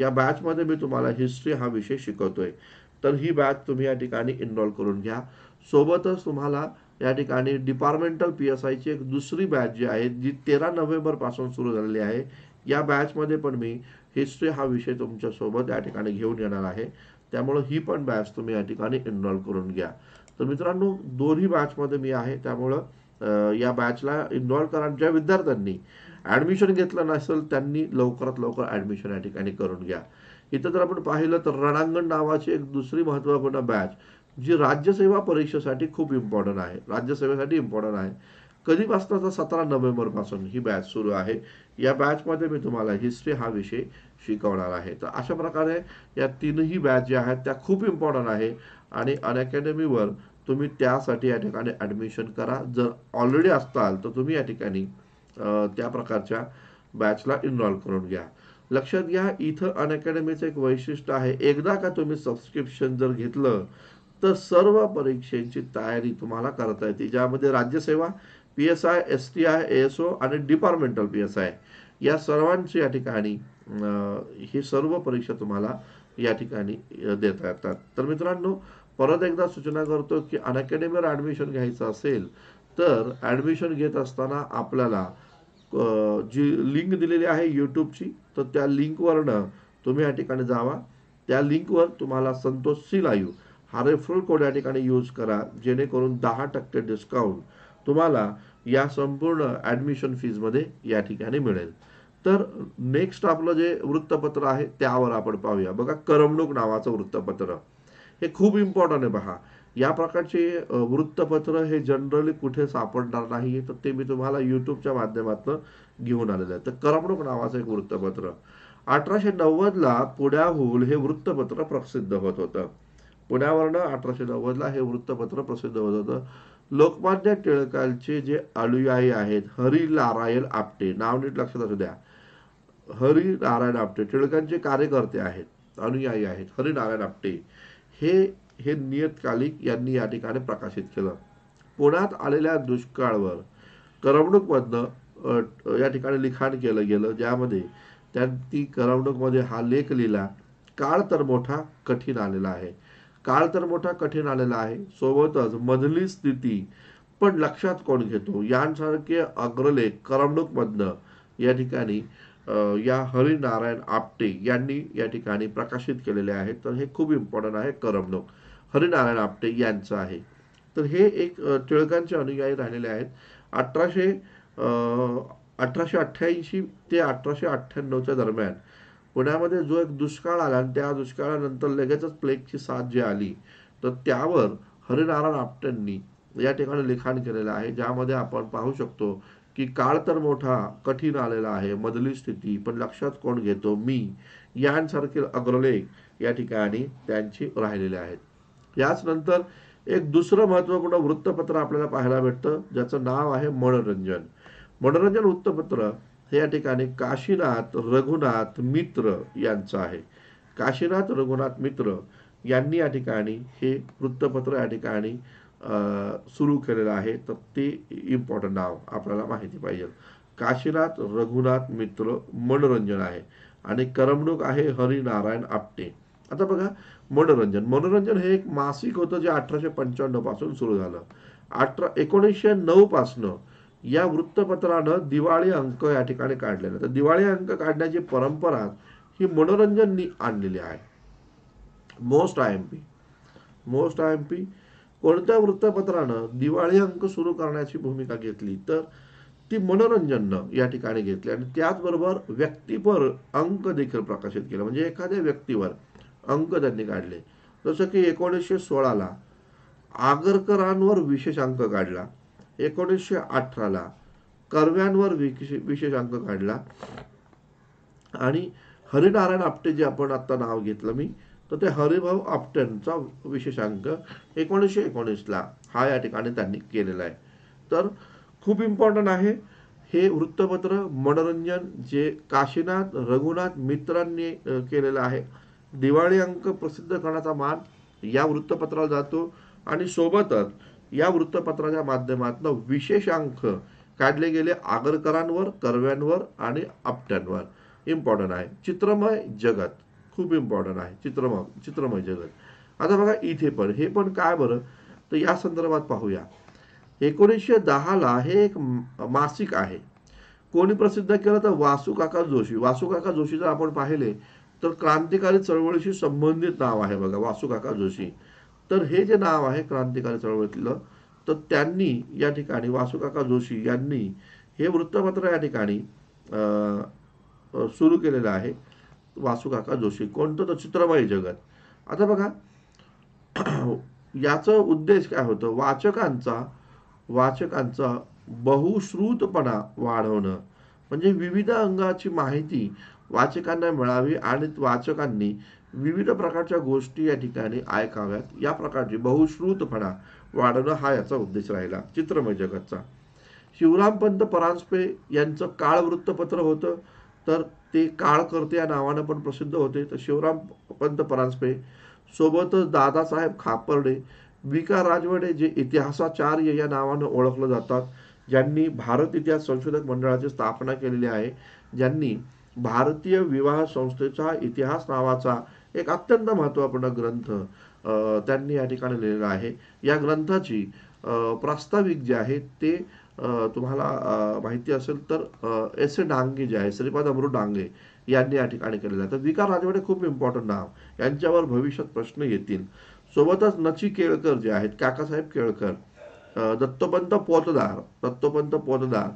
या बॅचमध्ये मी तुम्हाला हिस्ट्री हा विषय शिकवतोय तर ही बॅच तुम्ही या ठिकाणी इनरॉल करून घ्या सोबतच तुम्हाला या ठिकाणी डिपार्टमेंटल पी एस आयची एक दुसरी बॅच जी आहे जी तेरा नोव्हेंबरपासून सुरू झालेली आहे या बॅचमध्ये पण मी हिस्ट्री हा विषय तुमच्यासोबत या ठिकाणी घेऊन येणार आहे त्यामुळं ही पण बॅच तुम्ही या ठिकाणी इनरॉल करून घ्या तर मित्रांनो दोन्ही बॅचमध्ये मी आहे त्यामुळं या बॅचला इन्व्हॉल्व करा ज्या विद्यार्थ्यांनी ॲडमिशन घेतलं नसेल त्यांनी लवकरात लवकर ॲडमिशन या ठिकाणी करून घ्या इथं जर आपण पाहिलं तर रणांगण नावाची एक दुसरी महत्त्वपूर्ण बॅच जी राज्यसेवा परीक्षेसाठी खूप इम्पॉर्टंट आहे राज्यसेवेसाठी इम्पॉर्टंट आहे कधीपासून तर सतरा नोव्हेंबरपासून ही बॅच सुरू आहे या बॅचमध्ये मी तुम्हाला हिस्ट्री हा विषय शिकवणार आहे तर अशा प्रकारे या तीनही बॅच ज्या आहेत त्या खूप इम्पॉर्टंट आहे आणि अनअकॅडमीवर तुम्ही त्यासाठी या ठिकाणी ॲडमिशन करा जर ऑलरेडी असताल तर तुम्ही या ठिकाणी त्या प्रकारच्या बॅचला इनरॉल करून घ्या लक्षात घ्या इथं अनअकॅडमीचं एक वैशिष्ट्य आहे एकदा का तुम्ही सबस्क्रिप्शन जर घेतलं तर सर्व परीक्षांची तयारी तुम्हाला करता येते ज्यामध्ये Rajyaseva P S I S T I S O आणि डिपार्टमेंटल पी एस आय या सर्वांची या ठिकाणी ही सर्व परीक्षा तुम्हाला या ठिकाणी देता येतात तर मित्रांनो परत एकदा सूचना करतो की अनअकॅडमीवर ॲडमिशन घ्यायचं असेल तर ॲडमिशन घेत असताना आपल्याला जी लिंक दिलेली आहे यूट्यूबची तर त्या लिंकवरनं तुम्ही या ठिकाणी जावा त्या लिंकवर तुम्हाला संतोष लाईव्ह हा रेफरल कोड या ठिकाणी यूज करा जेणेकरून दहा टक्के डिस्काउंट तुम्हाला या संपूर्ण ॲडमिशन फीजमध्ये या ठिकाणी मिळेल तर नेक्स्ट आपलं जे वृत्तपत्र आहे त्यावर आपण पाहूया बघा करमणूक नावाचं वृत्तपत्र हे खूप इम्पॉर्टंट आहे पहा या प्रकारचे वृत्तपत्र हे जनरली कुठे सापडणार नाही तर ते मी तुम्हाला युट्यूबच्या माध्यमातून घेऊन आलेलं आहे तर करमणूक नावाचं एक वृत्तपत्र अठराशे नव्वदला पुण्याहून हे वृत्तपत्र प्रसिद्ध होत होतं पुण्यावरनं अठराशे नव्वदला हे वृत्तपत्र प्रसिद्ध होत होतं लोकमान्य टिळकांचे जे अनुयायी आहेत हरी नारायण आपटे नाव नीट लक्षात असू द्या हरिनारायण आपटे टिळकांचे कार्यकर्ते आहेत अनुयायी आहेत हरिनारायण आपटे हे हे नियतकालिक यांनी या ठिकाणी प्रकाशित केलं पुण्यात आलेल्या दुष्काळवर करमणूकमधनं या ठिकाणी लिखाण केलं गेलं ज्यामध्ये त्यांनी करमणूकमध्ये हा लेख लिहिला काळ तर मोठा कठीण आलेला आहे काळ तर मोठा कठीण आलेला आहे सोबतच मधली स्थिती पण लक्षात कोण घेतो यांसारखे अग्रलेख करमणूकमधनं या ठिकाणी या हरिनारायण आपटे यांनी या ठिकाणी प्रकाशित केलेले आहेत तर हे खूप इम्पॉर्टंट आहे करमणूक हरिनारायण आपटे यांचं आहे तर हे एक टिळकांचे अनुयायी राहिलेले आहेत अठराशे अठराशे अठ्ठ्याऐंशी ते अठराशे अठ्ठ्याण्णवच्या दरम्यान पुण्यामध्ये जो एक दुष्काळ आला आणि त्या दुष्काळानंतर लगेचच प्लेगची साथ जी आली तर त्यावर हरिनारायण आपटेंनी या ठिकाणी लिखाण केलेलं आहे ज्यामध्ये आपण पाहू शकतो की काळ तर मोठा कठीण आलेला आहे मधली स्थिती पण लक्षात कोण घेतो मी यांसारखे अग्रलेख या ठिकाणी त्यांची राहिलेले आहेत याच नंतर एक दुसरं महत्त्वपूर्ण वृत्तपत्र आपल्याला पाहायला भेटतं ज्याचं नाव आहे मनोरंजन मनोरंजन वृत्तपत्र हे या ठिकाणी काशीनाथ रघुनाथ मित्र यांचं आहे काशीनाथ रघुनाथ मित्र यांनी या ठिकाणी हे वृत्तपत्र या ठिकाणी सुरू केलेलं आहे तर ते इम्पॉर्टंट नाव आपल्याला माहिती पाहिजे काशीनाथ रघुनाथ मित्र मनोरंजन आहे आणि करमणूक आहे हरिनारायण आपटे आता बघा मनोरंजन मनोरंजन हे एक मासिक होतं जे अठराशे पंच्याण्णवपासून सुरू झालं अठरा एकोणीसशे नऊपासनं या वृत्तपत्रानं दिवाळी अंक या ठिकाणी काढलेले तर दिवाळी अंक काढण्याची परंपरा ही मनोरंजननी आणलेली आहे most I M P most I M P कोणत्या वृत्तपत्रानं दिवाळी अंक सुरू करण्याची भूमिका घेतली तर ती मनोरंजननं या ठिकाणी घेतली आणि त्याचबरोबर व्यक्तीपर अंक देखील प्रकाशित केला म्हणजे एखाद्या व्यक्तीवर अंक त्यांनी काढले जसं की एकोणीसशे सोळाला आगरकरांवर विशेष अंक काढला एकोणीसशे अठराला कर्व्यांवर विशेष अंक काढला आणि हरिनारायण आपटे जे आपण आता नाव घेतलं मी तर ते हरिभाऊ आपटेंचा विशेषांक एकोणीसशे एकोणीसला हा या ठिकाणी त्यांनी केलेला आहे तर खूप इम्पॉर्टंट आहे हे वृत्तपत्र मनोरंजन जे काशीनाथ रघुनाथ मित्रांनी केलेलं आहे दिवाळी अंक प्रसिद्ध करण्याचा मान या वृत्तपत्राला जातो आणि सोबतच या वृत्तपत्राच्या माध्यमातून विशेष अंक काढले गेले आगरकरांवर कर्व्यांवर आणि आपट्यांवर इम्पॉर्टंट आहे चित्रमय जगत खूप इम्पॉर्टंट आहे चित्रम चित्रमय जगत आता बघा इथे पण हे पण काय बरं तर या संदर्भात पाहूया एकोणीसशे दहाला हे एक मासिक आहे कोणी प्रसिद्ध केलं तर वासुकाका जोशी वासुकाका जोशी जर आपण पाहिले तर क्रांतिकारी चळवळीशी संबंधित नाव आहे बघा वासुकाका जोशी तर हे जे नाव आहे क्रांतिकारी चळवळीतलं तर त्यांनी या ठिकाणी वासुकाका जोशी यांनी हे वृत्तपत्र या ठिकाणी सुरू केलेलं आहे वासुकाका जोशी कोणतं तर चित्रमय जगत आता बघा याचं उद्देश काय होतं वाचकांचा वाचकांचा बहुश्रुतपणा वाढवणं म्हणजे विविध अंगाची माहिती वाचकांना मिळावी आणि वाचकांनी विविध प्रकारच्या गोष्टी या ठिकाणी ऐकाव्यात या प्रकारची बहुश्रुतपणा वाढवणं हा याचा उद्देश राहिला चित्रमय जगतचा शिवरामपंत परांजपे यांचं काळ वृत्तपत्र होतं तर ते काळकर्ते या नावानं पण प्रसिद्ध होते तर शिवराम पंत परांजपे सोबतच दादासाहेब खापर्डे विका राजवडे जे इतिहासाचार्य या नावानं ओळखलं जातात ज्यांनी भारत इतिहास संशोधक मंडळाची स्थापना केलेली आहे ज्यांनी भारतीय विवाह संस्थेचा इतिहास नावाचा एक अत्यंत महत्त्वपूर्ण ग्रंथ त्यांनी या ठिकाणी लिहिलेला आहे या ग्रंथाची प्रास्ताविक जे आहे ते तुम्हाला माहिती असेल तर एस ए डांगे जे आहे श्रीपाद अमृत डांगे यांनी या ठिकाणी केलेलं आहे तर विकार राजवाडे खूप इम्पॉर्टंट नाव यांच्यावर भविष्यात प्रश्न येतील सोबतच नची केळकर जे आहेत काकासाहेब केळकर दत्तोपंत पोतदार दत्तोपंत पोतदार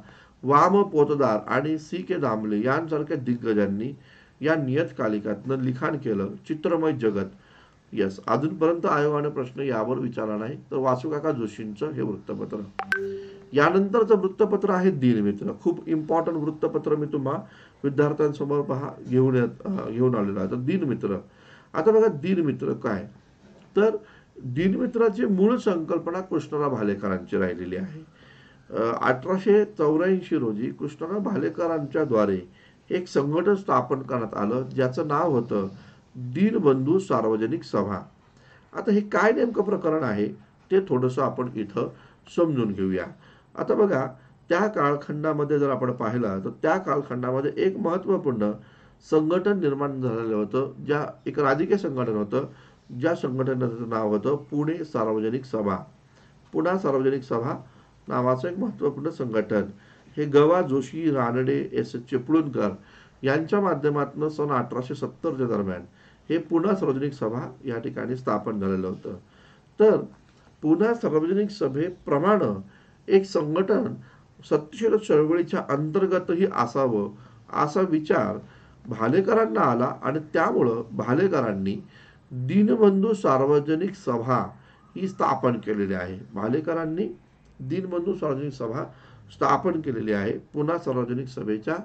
वाम पोतदार आणि सी के दामले यांसारख्या दिग्गजांनी या नियतकालिकातनं लिखाण केलं चित्रमय जगत यस अजूनपर्यंत आयोगाने प्रश्न यावर विचारला नाही तर वासुकाका जोशींचं हे वृत्तपत्र यानंतरचं वृत्तपत्र आहे दिनमित्र खूप इम्पॉर्टंट वृत्तपत्र मी तुम्हा विद्यार्थ्यांसमोर पहा घेऊन घेऊन आलेलो आहे तर दिनमित्र आता बघा दिनमित्र काय तर दिनमित्राची मूळ संकल्पना कृष्णराव भालेकरांची राहिलेली आहे अठराशे चौऱ्याऐंशी रोजी कृष्णराव भालेकरांच्या द्वारे एक संघटन स्थापन करण्यात आलं ज्याचं नाव होतं दिनबंधू सार्वजनिक सभा आता हे काय नेमकं प्रकरण आहे ते थोडंसं आपण इथं समजून घेऊया आता बघा त्या काळखंडामध्ये जर आपण पाहिलं तर त्या कालखंडामध्ये एक महत्त्वपूर्ण संघटन निर्माण झालेलं होतं ज्या एक राजकीय संघटन होतं ज्या संघटनाचं नाव होतं पुणे सार्वजनिक सभा पुणा सार्वजनिक सभा नावाचं एक महत्त्वपूर्ण संघटन हे गवा जोशी रानडे एस एस चिपळूणकर यांच्या माध्यमातून सन अठराशे सत्तरच्या दरम्यान हे पुणे सार्वजनिक सभा या ठिकाणी स्थापन झालेलं होतं तर पुणे सार्वजनिक सभेप्रमाणे एक संघटन सत्यशील चळवळीच्या अंतर्गतही असावं असा विचार भालेकरांना आला आणि त्यामुळं भालेकरांनी दीनबंधू सार्वजनिक सभा ही स्थापन केलेली आहे भालेकरांनी दीनबंधू सार्वजनिक सभा स्थापन केलेली आहे पुन्हा सार्वजनिक सभेच्या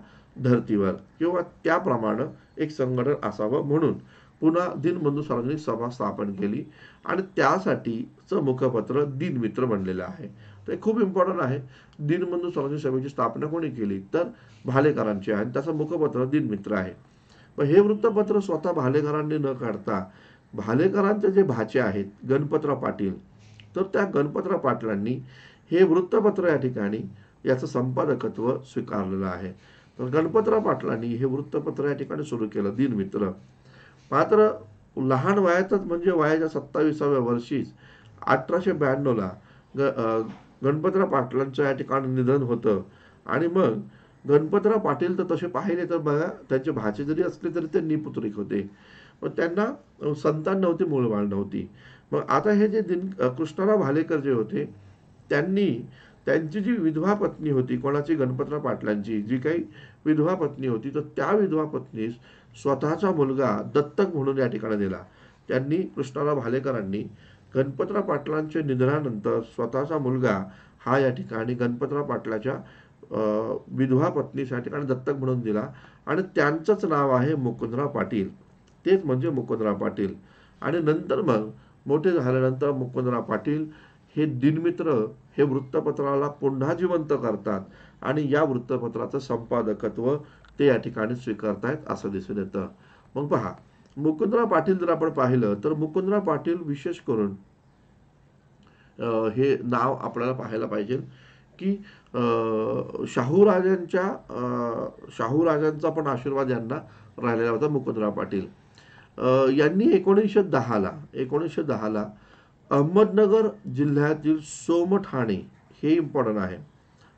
धर्तीवर किंवा त्याप्रमाणे एक संघटन असावं म्हणून पुन्हा दिनबंधू सार्वजनिक सभा स्थापन केली आणि त्यासाठीचं मुखपत्र दिनमित्र बनलेलं आहे हे खूप इम्पॉर्टंट आहे दिनबंधू स्वराज्य सभेची स्थापना कोणी केली तर भालेकरांची आहे त्याचं मुखपत्र दिनमित्र आहे पण हे वृत्तपत्र स्वतः भालेकरांनी न काढता भालेकरांचे जे भाचे आहेत गणपतराव पाटील तर त्या गणपतराव पाटलांनी हे वृत्तपत्र या ठिकाणी याचं संपादकत्व स्वीकारलेलं आहे तर गणपतराव पाटलांनी हे वृत्तपत्र या ठिकाणी सुरू केलं दिनमित्र मात्र लहान वयातच म्हणजे वयाच्या सत्तावीसाव्या वर्षीच अठराशे ब्याण्णवला ग गणपतराव पाटलांचं या ठिकाणी निधन होतं आणि मग गणपतराव पाटील तर तसे पाहिले तर बघा त्यांचे भाचे जरी असले तरी ते निपुत्रिक होते मग त्यांना संतान नव्हती मूळबाळ नव्हती मग आता हे जे दिन कृष्णराव भालेकर जे होते त्यांनी त्यांची जी विधवा पत्नी होती कोणाची गणपतराव पाटलांची जी काही विधवा पत्नी होती तर त्या विधवा पत्नीस स्वतःचा मुलगा दत्तक म्हणून या ठिकाणी दिला त्यांनी कृष्णराव भालेकरांनी गणपतराव पाटलांच्या निधनानंतर स्वतःचा मुलगा हा या ठिकाणी गणपतराव पाटलाच्या विधवा पत्नीसाठी आणि दत्तक म्हणून दिला आणि त्यांचंच नाव आहे मुकुंदराव पाटील तेच म्हणजे मुकुंदराव पाटील आणि नंतर मग मोठे झाल्यानंतर मुकुंदराव पाटील हे दिनमित्र हे वृत्तपत्राला पुन्हा जिवंत करतात आणि या वृत्तपत्राचं संपादकत्व ते या ठिकाणी स्वीकारतायत असं दिसून येतं मग पहा मुकुंदराव पाटील जर आपण पाहिलं तर मुकुंदराव पाटील विशेष करून हे नाव आपल्याला पाहायला पाहिजे की शाहूराजांच्या शाहूराजांचा पण आशीर्वाद यांना राहिलेला होता मुकुंदराव पाटील यांनी एकोणीसशे दहाला एकोणीसशे दहाला अहमदनगर जिल्ह्यातील सोमठाणे हे इम्पॉर्टंट आहे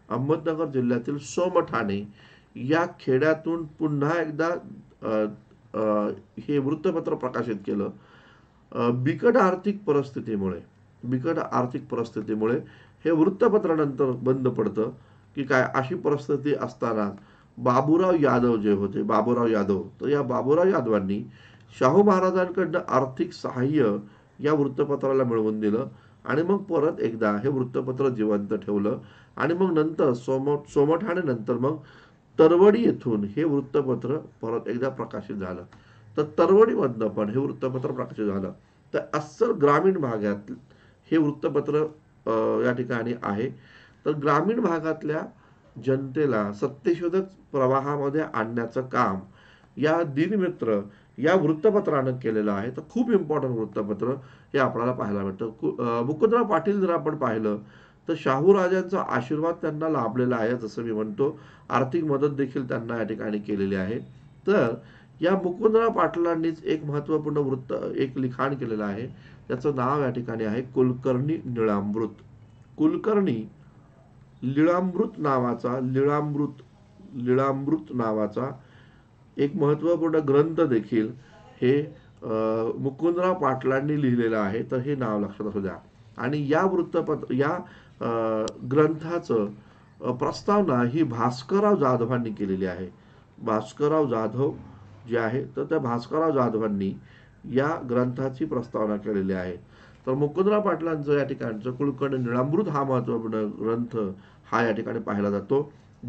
अहमदनगर जिल्ह्यातील सोमठाणे या खेड्यातून पुन्हा एकदा हे वृत्तपत्र प्रकाशित केलं बिकट आर्थिक परिस्थितीमुळे बिकट आर्थिक परिस्थितीमुळे हे वृत्तपत्र नंतर बंद पडतं की काय अशी परिस्थिती असताना बाबूराव यादव जे होते बाबूराव यादव तर या बाबूराव यादवांनी शाहू महाराजांकडनं आर्थिक सहाय्य या वृत्तपत्राला मिळवून दिलं आणि मग परत एकदा हे वृत्तपत्र जिवंत ठेवलं आणि मग नंतर सोम सोमठाणे नंतर मग तरवडी येथून हे वृत्तपत्र परत एकदा प्रकाशित झालं तर तरवडीमधनं पण हे वृत्तपत्र प्रकाशित झालं तर अस्सल ग्रामीण भागात हे वृत्तपत्र या ठिकाणी आहे तर ग्रामीण भागातल्या जनतेला सत्यशोधक प्रवाहामध्ये आणण्याचं काम या दिनमित्र या वृत्तपत्रानं केलेलं आहे तर खूप इम्पॉर्टंट वृत्तपत्र हे आपल्याला पाहायला भेटतं मुकुंदराव पाटील जर आपण पाहिलं तर शाहू राजांचा आशीर्वाद त्यांना लाभलेला आहे जसं मी म्हणतो आर्थिक मदत देखील त्यांना या ठिकाणी केलेली आहे तर या मुकुंदराव पाटलांनीच एक महत्त्वपूर्ण वृत्त एक लिखाण केलेलं आहे त्याचं नाव या ठिकाणी आहे कुलकर्णी निळामृत कुलकर्णी लिळामृत नावाचा लिळामृत लिळामृत नावाचा एक महत्त्वपूर्ण ग्रंथ देखील हे मुकुंदराव पाटलांनी लिहिलेलं आहे तर हे नाव लक्षात असू द्या आणि या वृत्तपत्र या ग्रंथाचं प्रस्तावना ही भास्करराव जाधवांनी केलेली आहे भास्करराव जाधव जे आहे तर त्या भास्करराव जाधवांनी या ग्रंथाची प्रस्तावना केलेली आहे तर मुकुंदराव पाटलांचं या ठिकाणचं कुलकर्ण निळामृत हा महत्त्वपूर्ण ग्रंथ हा या ठिकाणी पाहिला जातो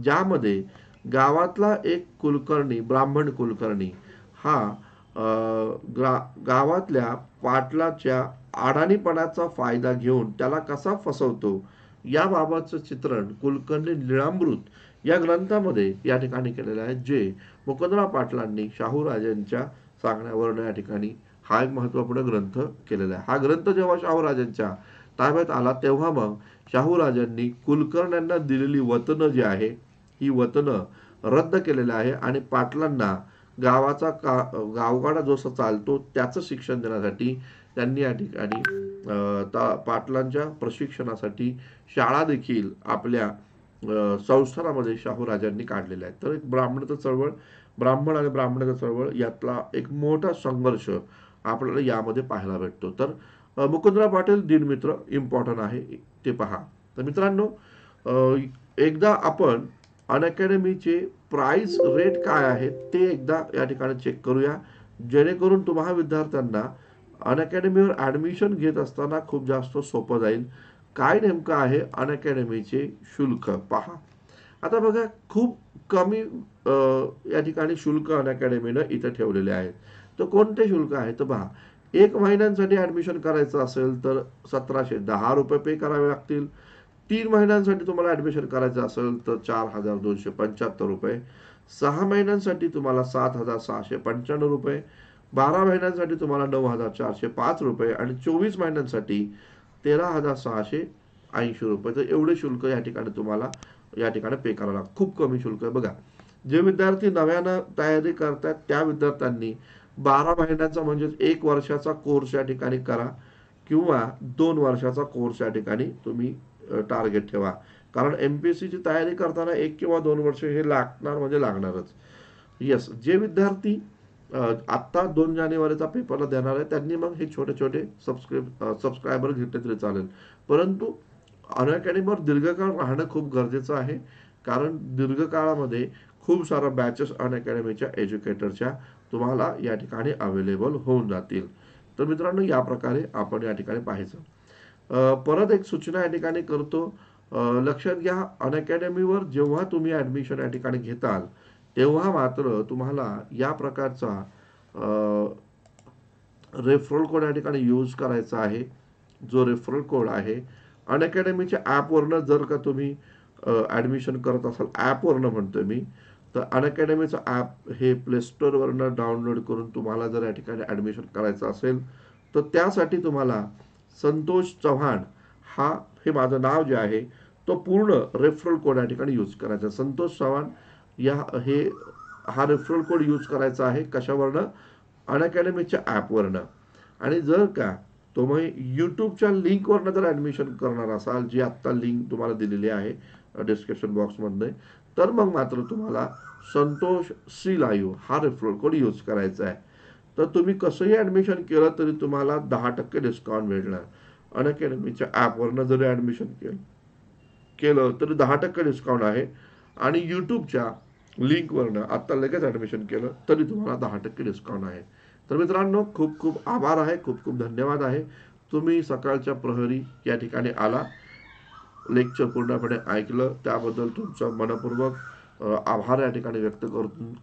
ज्यामध्ये गावातला एक कुलकर्णी ब्राह्मण कुलकर्णी हा ग्रा गावातल्या पाटलाच्या आडाणीपणाचा फायदा घेऊन त्याला कसा फसवतो या याबाबतचं चित्रण कुलकर्णी निळामृत या ग्रंथामध्ये या ठिकाणी केलेलं आहे जे मुकुंदराव पाटलांनी शाहूराजांच्या सांगण्यावरून या ठिकाणी हा एक महत्त्वपूर्ण ग्रंथ केलेला आहे हा ग्रंथ जेव्हा शाहूराजांच्या ताब्यात आला तेव्हा मग शाहूराजांनी कुलकर्ण्यांना दिलेली वतनं जी आहे ही वतनं रद्द केलेली आहे आणि पाटलांना गावाचा का गावगाडा जसा चालतो त्याचं शिक्षण देण्यासाठी त्यांनी या ठिकाणी पाटलांच्या प्रशिक्षणासाठी शाळा देखील आपल्या संस्थानामध्ये शाहू राजांनी काढलेल्या आहेत तर एक ब्राह्मणाचं चळवळ ब्राह्मण आणि ब्राह्मणाचं चळवळ यातला एक मोठा संघर्ष आपल्याला यामध्ये पाहायला भेटतो तर मुकुंदराव पाटील दिनमित्र इम्पॉर्टंट आहे ते पहा तर मित्रांनो एकदा आपण अनअकॅडमीचे प्राईस रेट काय आहे ते एकदा या ठिकाणी चेक करूया जेणेकरून तुम्हा विद्यार्थ्यांना अनअकॅडमीवर ॲडमिशन घेत असताना खूप जास्त सोपं जाईल काय नेमकं आहे अनअकॅडमीचे शुल्क पहा आता बघा खूप कमी या ठिकाणी शुल्क अनअकॅडमीनं इथं ठेवलेले आहेत तर कोणते शुल्क आहे तर पहा एक महिन्यांसाठी ॲडमिशन करायचं असेल तर सतराशे दहा रुपये पे करावे लागतील तीन महिन्यांसाठी तुम्हाला ॲडमिशन करायचं असेल तर चार हजार दोनशे पंच्याहत्तर रुपये सहा महिन्यांसाठी तुम्हाला सात हजार सहाशे पंच्याण्णव रुपये बारा महिन्यांसाठी तुम्हाला नऊ हजार चारशे पाच रुपये आणि चोवीस महिन्यांसाठी तेरा हजार सहाशे ऐंशी रुपये तर एवढे शुल्क या ठिकाणी तुम्हाला या ठिकाणी पे करावं लागतं खूप कमी शुल्क आहे बघा जे विद्यार्थी नव्यानं तयारी करतात त्या विद्यार्थ्यांनी बारा महिन्यांचा म्हणजेच एक वर्षाचा कोर्स या ठिकाणी करा किंवा दोन वर्षाचा कोर्स या ठिकाणी तुम्ही टार्गेट ठेवा कारण एम पी एस सीची तयारी करताना एक किंवा दोन वर्ष हे लागणार म्हणजे लागणारच येस जे विद्यार्थी आत्ता दोन जानेवारीचा पेपरला देणार आहे त्यांनी मग हे छोटे छोटे सबस्क्रिप सबस्क्रायबर घेतले तरी चालेल परंतु अनअकॅडमीवर दीर्घकाळ राहणं खूप गरजेचं आहे कारण दीर्घकाळामध्ये खूप सारा बॅचेस अनअकॅडमीच्या एज्युकेटरच्या तुम्हाला या ठिकाणी अवेलेबल होऊन जातील तर मित्रांनो या प्रकारे आपण या ठिकाणी पाहायचं परत एक सूचना या ठिकाणी करतो लक्षात घ्या अनअकॅडमीवर जेव्हा तुम्ही ॲडमिशन या ठिकाणी घेताल तेव्हा मात्र तुम्हाला या प्रकारचा रेफरल कोड या ठिकाणी यूज करायचा आहे जो रेफरल कोड आहे अनअकॅडमीच्या ॲपवरनं जर का तुम्ही ॲडमिशन करत असाल ॲपवरनं म्हणतो मी तर अनअकॅडमीचं ॲप हे प्लेस्टोरवरनं डाउनलोड करून तुम्हाला जर या ठिकाणी ॲडमिशन करायचं असेल तर त्यासाठी तुम्हाला संतोष चव्हाण हा हे माझं नाव जे आहे तो पूर्ण रेफरल कोड या ठिकाणी यूज करायचा संतोष चव्हाण या हे हा रेफरल कोड यूज करायचा आहे कशावरनं अनअकॅडमीच्या ॲपवरनं आणि जर का तुम्ही यूट्यूबच्या लिंकवरनं जर ॲडमिशन करणार असाल जी आत्ता लिंक तुम्हाला दिलेली आहे डिस्क्रिप्शन बॉक्समध्ये तर मग मात्र तुम्हाला संतोष सी लाईव्ह हा रेफरल कोड यूज करायचा आहे तर तुम्ही कसंही ॲडमिशन केलं तरी तुम्हाला दहा टक्के डिस्काउंट मिळणार अनअकॅडमीच्या ॲपवरनं जरी ॲडमिशन केलं केलं तरी दहा टक्के डिस्काउंट आहे आणि यूट्यूबच्या लिंकवरनं आत्ता लगेच ॲडमिशन केलं तरी तुम्हाला दहा टक्के डिस्काउंट आहे तर मित्रांनो खूप खूप आभार आहे खूप खूप धन्यवाद आहे तुम्ही सकाळच्या प्रहरी या ठिकाणी आला लेक्चर पूर्णपणे ऐकलं त्याबद्दल तुमचा मनपूर्वक आभार या ठिकाणी व्यक्त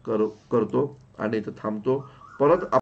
कर करतो आणि इथं थांबतो परत